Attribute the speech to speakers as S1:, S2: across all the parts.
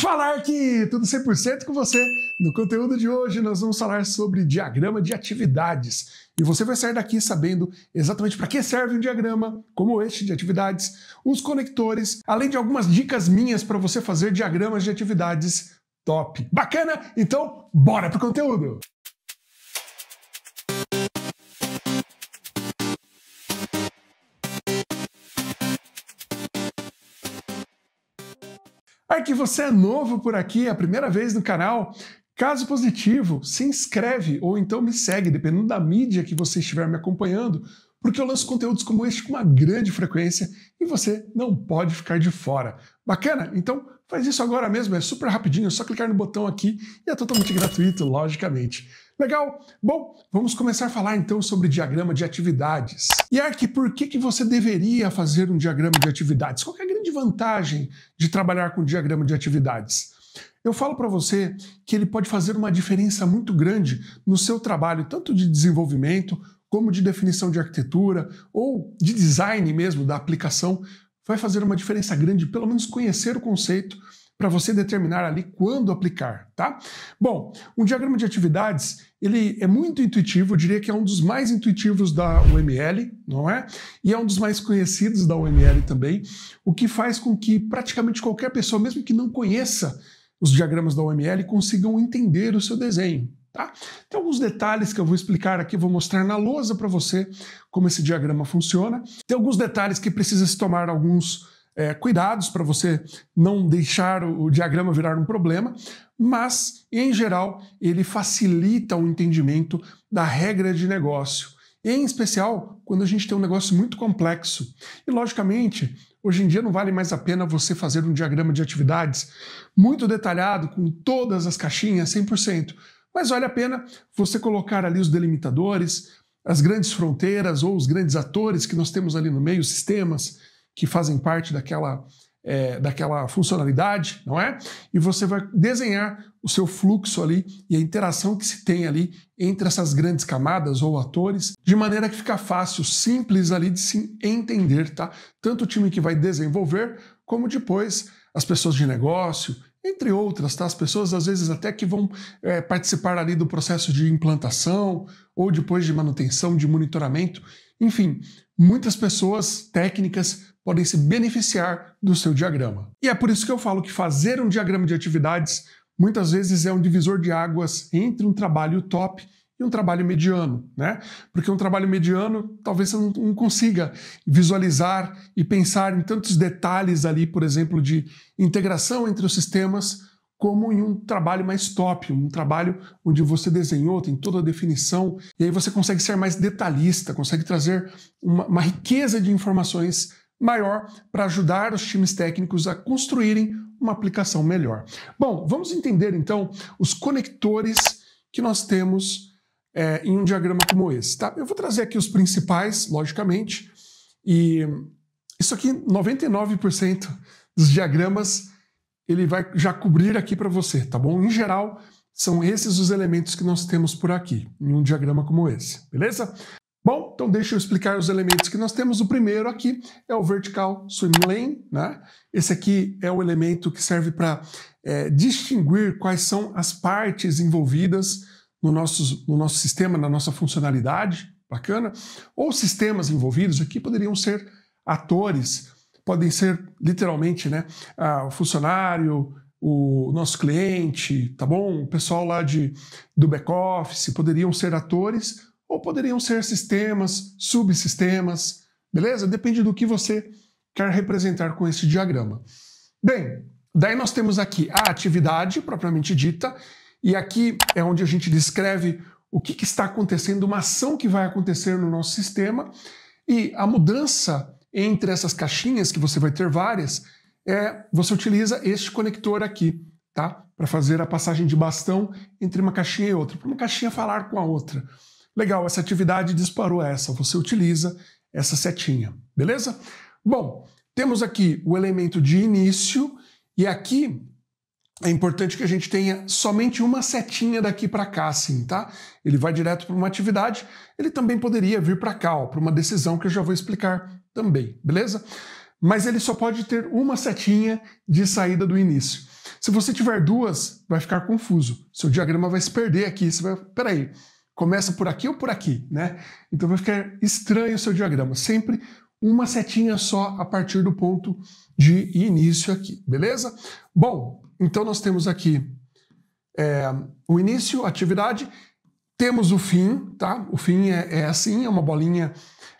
S1: Falar que tudo 100% com você. No conteúdo de hoje nós vamos falar sobre diagrama de atividades e você vai sair daqui sabendo exatamente para que serve um diagrama como este de atividades, os conectores, além de algumas dicas minhas para você fazer diagramas de atividades top. Bacana? Então, bora pro conteúdo. que você é novo por aqui, é a primeira vez no canal. Caso positivo, se inscreve ou então me segue, dependendo da mídia que você estiver me acompanhando, porque eu lanço conteúdos como este com uma grande frequência e você não pode ficar de fora. Bacana? Então faz isso agora mesmo, é super rapidinho, é só clicar no botão aqui e é totalmente gratuito, logicamente. Legal? Bom, vamos começar a falar então sobre diagrama de atividades. E Ark, por que, que você deveria fazer um diagrama de atividades? Qual é a grande vantagem de trabalhar com diagrama de atividades? Eu falo para você que ele pode fazer uma diferença muito grande no seu trabalho, tanto de desenvolvimento, como de definição de arquitetura, ou de design mesmo da aplicação, vai fazer uma diferença grande, pelo menos conhecer o conceito para você determinar ali quando aplicar, tá? Bom, um diagrama de atividades, ele é muito intuitivo, eu diria que é um dos mais intuitivos da UML, não é? E é um dos mais conhecidos da UML também, o que faz com que praticamente qualquer pessoa, mesmo que não conheça os diagramas da UML, consigam entender o seu desenho, Tá? Tem alguns detalhes que eu vou explicar aqui, vou mostrar na lousa para você como esse diagrama funciona. Tem alguns detalhes que precisa se tomar alguns é, cuidados para você não deixar o diagrama virar um problema, mas, em geral, ele facilita o entendimento da regra de negócio, em especial quando a gente tem um negócio muito complexo. E, logicamente, hoje em dia não vale mais a pena você fazer um diagrama de atividades muito detalhado, com todas as caixinhas, 100%. Mas vale a pena você colocar ali os delimitadores, as grandes fronteiras ou os grandes atores que nós temos ali no meio, sistemas, que fazem parte daquela, é, daquela funcionalidade, não é? E você vai desenhar o seu fluxo ali e a interação que se tem ali entre essas grandes camadas ou atores, de maneira que fica fácil, simples ali de se entender, tá? Tanto o time que vai desenvolver, como depois as pessoas de negócio, entre outras, tá? As pessoas às vezes até que vão é, participar ali do processo de implantação ou depois de manutenção, de monitoramento, enfim, muitas pessoas técnicas podem se beneficiar do seu diagrama. E é por isso que eu falo que fazer um diagrama de atividades muitas vezes é um divisor de águas entre um trabalho top e um trabalho mediano, né? Porque um trabalho mediano talvez você não consiga visualizar e pensar em tantos detalhes ali, por exemplo, de integração entre os sistemas, como em um trabalho mais top, um trabalho onde você desenhou, tem toda a definição, e aí você consegue ser mais detalhista, consegue trazer uma, uma riqueza de informações maior para ajudar os times técnicos a construírem uma aplicação melhor. Bom, vamos entender então os conectores que nós temos é, em um diagrama como esse. Tá? Eu vou trazer aqui os principais, logicamente, e isso aqui, 99% dos diagramas, ele vai já cobrir aqui para você, tá bom? Em geral, são esses os elementos que nós temos por aqui, em um diagrama como esse, beleza? Bom, então deixa eu explicar os elementos que nós temos. O primeiro aqui é o vertical swim lane, né? Esse aqui é o elemento que serve para é, distinguir quais são as partes envolvidas no nosso, no nosso sistema, na nossa funcionalidade, bacana? Ou sistemas envolvidos aqui poderiam ser atores, podem ser literalmente, né? Ah, o funcionário, o nosso cliente, tá bom? O pessoal lá de, do back-office poderiam ser atores ou poderiam ser sistemas, subsistemas, beleza? Depende do que você quer representar com esse diagrama. Bem, daí nós temos aqui a atividade propriamente dita, e aqui é onde a gente descreve o que, que está acontecendo, uma ação que vai acontecer no nosso sistema, e a mudança entre essas caixinhas, que você vai ter várias, é você utiliza este conector aqui, tá? Para fazer a passagem de bastão entre uma caixinha e outra, para uma caixinha falar com a outra. Legal, essa atividade disparou essa. Você utiliza essa setinha, beleza? Bom, temos aqui o elemento de início e aqui é importante que a gente tenha somente uma setinha daqui para cá, sim, tá? Ele vai direto para uma atividade, ele também poderia vir para cá, para uma decisão que eu já vou explicar também, beleza? Mas ele só pode ter uma setinha de saída do início. Se você tiver duas, vai ficar confuso. Seu diagrama vai se perder aqui, você vai, peraí, começa por aqui ou por aqui, né? Então vai ficar estranho o seu diagrama. Sempre uma setinha só a partir do ponto de início aqui, beleza? Bom, então nós temos aqui é, o início, atividade, temos o fim, tá? O fim é, é assim, é uma bolinha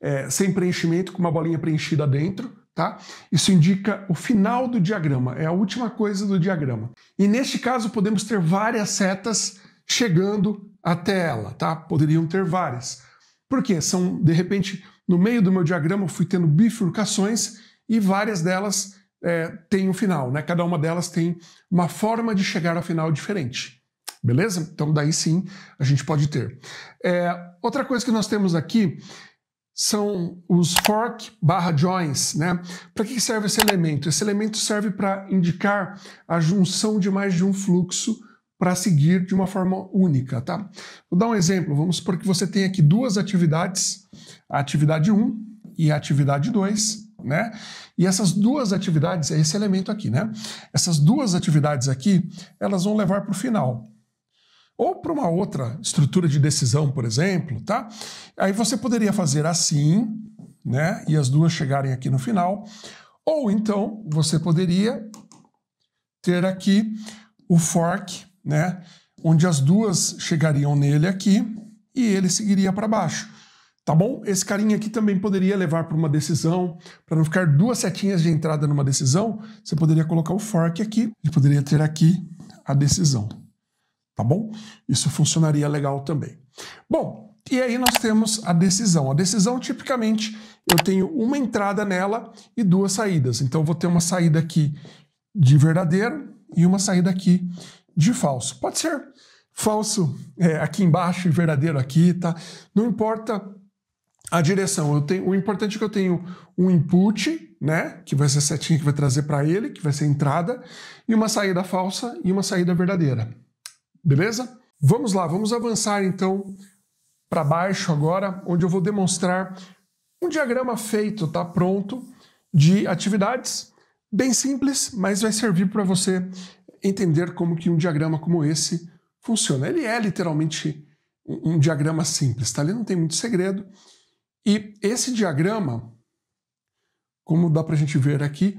S1: é, sem preenchimento, com uma bolinha preenchida dentro, tá? Isso indica o final do diagrama, é a última coisa do diagrama. E neste caso podemos ter várias setas chegando até ela, tá? Poderiam ter várias. Por quê? são, de repente, no meio do meu diagrama eu fui tendo bifurcações e várias delas é, têm um final, né? Cada uma delas tem uma forma de chegar ao final diferente. Beleza? Então daí sim a gente pode ter. É, outra coisa que nós temos aqui são os fork barra joins, né? Para que serve esse elemento? Esse elemento serve para indicar a junção de mais de um fluxo para seguir de uma forma única, tá? Vou dar um exemplo, vamos supor que você tem aqui duas atividades, a atividade 1 e a atividade 2, né? E essas duas atividades, é esse elemento aqui, né? Essas duas atividades aqui, elas vão levar para o final. Ou para uma outra estrutura de decisão, por exemplo, tá? Aí você poderia fazer assim, né? E as duas chegarem aqui no final. Ou então, você poderia ter aqui o fork né? Onde as duas chegariam nele aqui e ele seguiria para baixo. Tá bom? Esse carinha aqui também poderia levar para uma decisão. Para não ficar duas setinhas de entrada numa decisão, você poderia colocar o fork aqui e poderia ter aqui a decisão. Tá bom? Isso funcionaria legal também. Bom, e aí nós temos a decisão. A decisão, tipicamente, eu tenho uma entrada nela e duas saídas. Então, eu vou ter uma saída aqui de verdadeiro e uma saída aqui de falso. Pode ser falso é, aqui embaixo e verdadeiro aqui, tá? Não importa a direção. Eu tenho, o importante é que eu tenho um input, né? Que vai ser a setinha que vai trazer para ele, que vai ser a entrada, e uma saída falsa e uma saída verdadeira. Beleza? Vamos lá, vamos avançar então para baixo agora, onde eu vou demonstrar um diagrama feito, tá pronto, de atividades bem simples, mas vai servir para você entender como que um diagrama como esse funciona. Ele é literalmente um, um diagrama simples, tá? Ele não tem muito segredo. E esse diagrama, como dá para a gente ver aqui,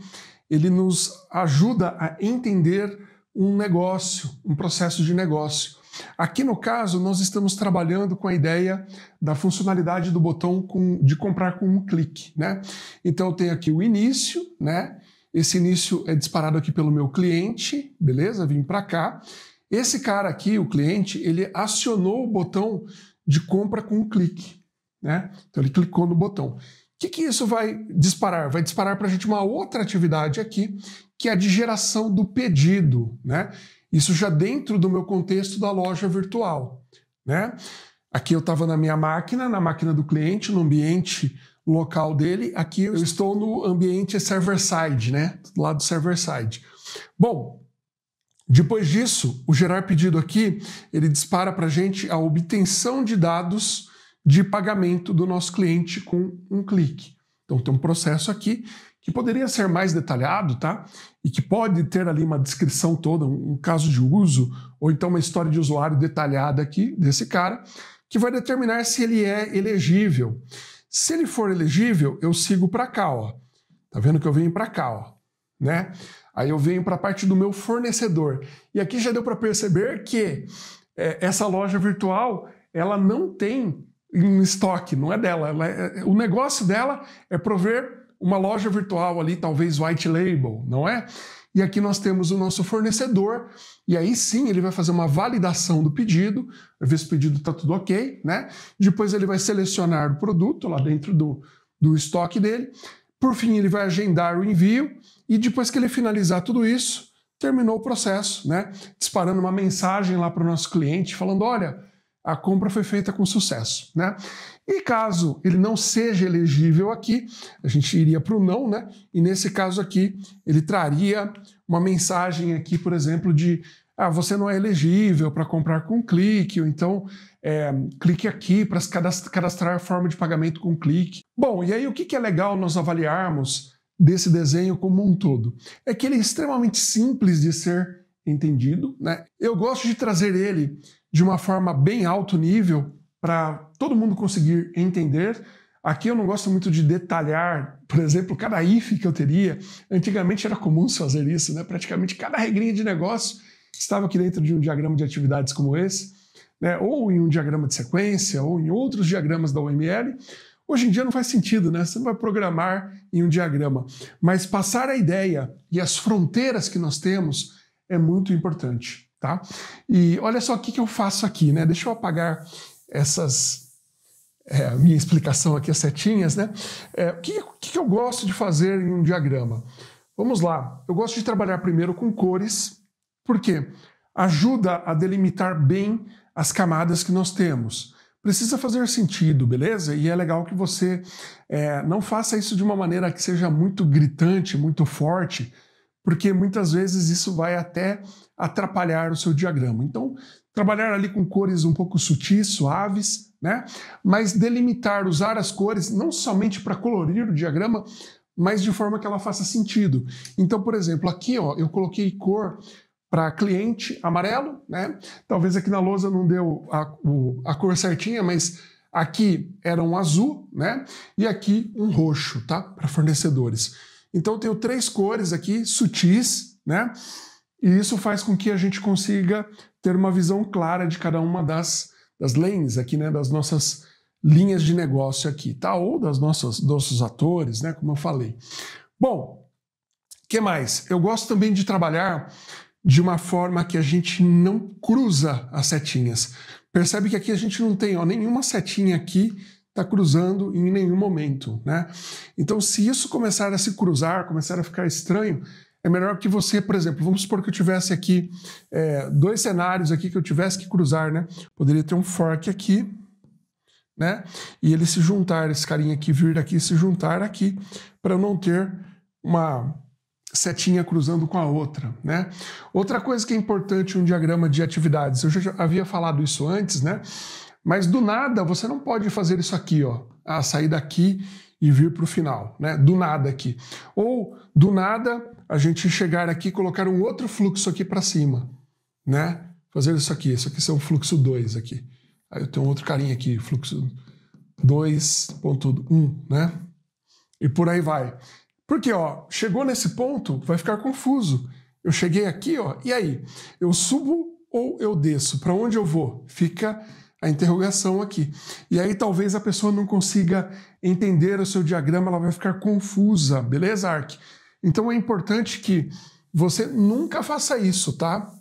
S1: ele nos ajuda a entender um negócio, um processo de negócio. Aqui no caso, nós estamos trabalhando com a ideia da funcionalidade do botão com, de comprar com um clique, né? Então eu tenho aqui o início, né? Esse início é disparado aqui pelo meu cliente, beleza? Vim para cá. Esse cara aqui, o cliente, ele acionou o botão de compra com um clique, né? Então ele clicou no botão. O que, que, isso vai disparar? Vai disparar para a gente uma outra atividade aqui, que é a de geração do pedido, né? Isso já dentro do meu contexto da loja virtual, né? Aqui eu estava na minha máquina, na máquina do cliente, no ambiente local dele. Aqui eu estou no ambiente server-side, né? Do lado server-side. Bom, depois disso, o gerar pedido aqui, ele dispara para a gente a obtenção de dados de pagamento do nosso cliente com um clique. Então tem um processo aqui que poderia ser mais detalhado, tá? E que pode ter ali uma descrição toda, um caso de uso, ou então uma história de usuário detalhada aqui desse cara, que vai determinar se ele é elegível. Se ele for elegível, eu sigo para cá, ó. Tá vendo que eu venho para cá, ó, né? Aí eu venho para a parte do meu fornecedor. E aqui já deu para perceber que é, essa loja virtual, ela não tem em estoque, não é dela. É, é, o negócio dela é prover uma loja virtual ali, talvez white label, não é? E aqui nós temos o nosso fornecedor, e aí sim ele vai fazer uma validação do pedido, ver se o pedido está tudo ok, né? Depois ele vai selecionar o produto lá dentro do, do estoque dele. Por fim, ele vai agendar o envio, e depois que ele finalizar tudo isso, terminou o processo, né? Disparando uma mensagem lá para o nosso cliente falando: olha, a compra foi feita com sucesso, né? E caso ele não seja elegível aqui, a gente iria para o não, né? E nesse caso aqui, ele traria uma mensagem aqui, por exemplo, de ah, você não é elegível para comprar com clique, ou então é, clique aqui para cadastrar a forma de pagamento com clique. Bom, e aí o que é legal nós avaliarmos desse desenho como um todo? É que ele é extremamente simples de ser entendido, né? Eu gosto de trazer ele de uma forma bem alto nível para todo mundo conseguir entender. Aqui eu não gosto muito de detalhar, por exemplo, cada if que eu teria. Antigamente era comum fazer isso, né? Praticamente cada regrinha de negócio estava aqui dentro de um diagrama de atividades como esse, né? ou em um diagrama de sequência, ou em outros diagramas da OML. Hoje em dia não faz sentido, né? Você não vai programar em um diagrama. Mas passar a ideia e as fronteiras que nós temos é muito importante, tá? E olha só o que, que eu faço aqui, né? Deixa eu apagar essas. É, a minha explicação aqui, as setinhas, né? É, o que, que eu gosto de fazer em um diagrama? Vamos lá. Eu gosto de trabalhar primeiro com cores, porque ajuda a delimitar bem as camadas que nós temos. Precisa fazer sentido, beleza? E é legal que você é, não faça isso de uma maneira que seja muito gritante, muito forte, porque muitas vezes isso vai até atrapalhar o seu diagrama. Então, trabalhar ali com cores um pouco sutis, suaves, né? Mas delimitar, usar as cores não somente para colorir o diagrama, mas de forma que ela faça sentido. Então, por exemplo, aqui ó, eu coloquei cor para cliente amarelo, né? Talvez aqui na lousa não deu a, o, a cor certinha, mas aqui era um azul, né? E aqui um roxo, tá? Para fornecedores. Então eu tenho três cores aqui, sutis, né? E isso faz com que a gente consiga ter uma visão clara de cada uma das, das lanes aqui, né? Das nossas linhas de negócio aqui, tá? Ou das nossas, nossos atores, né? Como eu falei. Bom, o que mais? Eu gosto também de trabalhar de uma forma que a gente não cruza as setinhas. Percebe que aqui a gente não tem ó, nenhuma setinha aqui está cruzando em nenhum momento, né? Então, se isso começar a se cruzar, começar a ficar estranho, é melhor que você, por exemplo, vamos supor que eu tivesse aqui é, dois cenários aqui que eu tivesse que cruzar, né? Poderia ter um fork aqui, né? E ele se juntar, esse carinha aqui vir daqui se juntar aqui, para não ter uma setinha cruzando com a outra, né? Outra coisa que é importante um diagrama de atividades, eu já havia falado isso antes, né? Mas do nada você não pode fazer isso aqui, ó. a ah, sair daqui e vir para o final, né? Do nada aqui. Ou do nada a gente chegar aqui e colocar um outro fluxo aqui para cima, né? Fazer isso aqui, isso aqui é o fluxo 2 aqui. Aí eu tenho outro carinha aqui, fluxo 2.1, né? E por aí vai. Porque, ó, chegou nesse ponto, vai ficar confuso. Eu cheguei aqui, ó, e aí? Eu subo ou eu desço? Para onde eu vou? Fica a interrogação aqui. E aí talvez a pessoa não consiga entender o seu diagrama, ela vai ficar confusa, beleza, Ark Então é importante que você nunca faça isso, tá?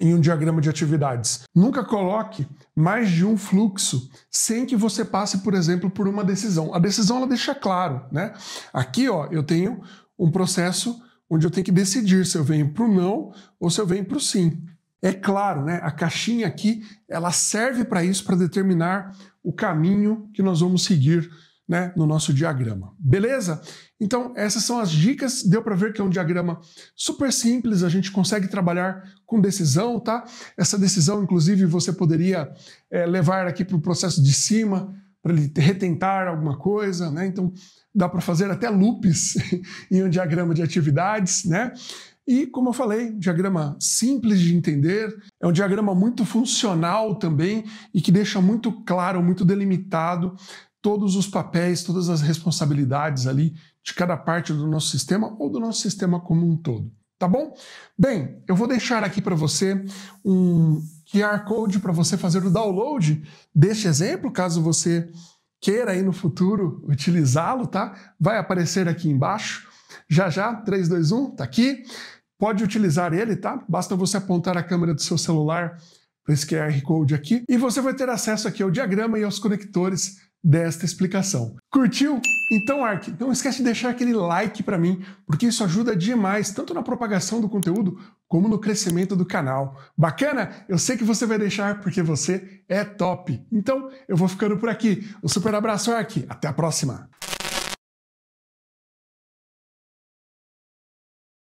S1: Em um diagrama de atividades. Nunca coloque mais de um fluxo sem que você passe, por exemplo, por uma decisão. A decisão ela deixa claro, né? Aqui, ó, eu tenho um processo onde eu tenho que decidir se eu venho para o não ou se eu venho para o sim. É claro, né? A caixinha aqui, ela serve para isso, para determinar o caminho que nós vamos seguir, né, no nosso diagrama. Beleza? Então, essas são as dicas. Deu para ver que é um diagrama super simples, a gente consegue trabalhar com decisão, tá? Essa decisão, inclusive, você poderia é, levar aqui para o processo de cima, para ele retentar alguma coisa, né? Então, dá para fazer até loops em um diagrama de atividades, né? E, como eu falei, diagrama simples de entender, é um diagrama muito funcional também e que deixa muito claro, muito delimitado todos os papéis, todas as responsabilidades ali de cada parte do nosso sistema ou do nosso sistema como um todo. Tá bom? Bem, eu vou deixar aqui para você um QR Code para você fazer o download deste exemplo, caso você queira aí no futuro utilizá-lo, tá? Vai aparecer aqui embaixo. Já já, 3, 2, 1, tá aqui pode utilizar ele, tá? Basta você apontar a câmera do seu celular para esse QR Code aqui e você vai ter acesso aqui ao diagrama e aos conectores desta explicação. Curtiu? Então, Ark, não esquece de deixar aquele like para mim, porque isso ajuda demais, tanto na propagação do conteúdo, como no crescimento do canal. Bacana? Eu sei que você vai deixar, porque você é top. Então, eu vou ficando por aqui. Um super abraço, Ark. Até a próxima!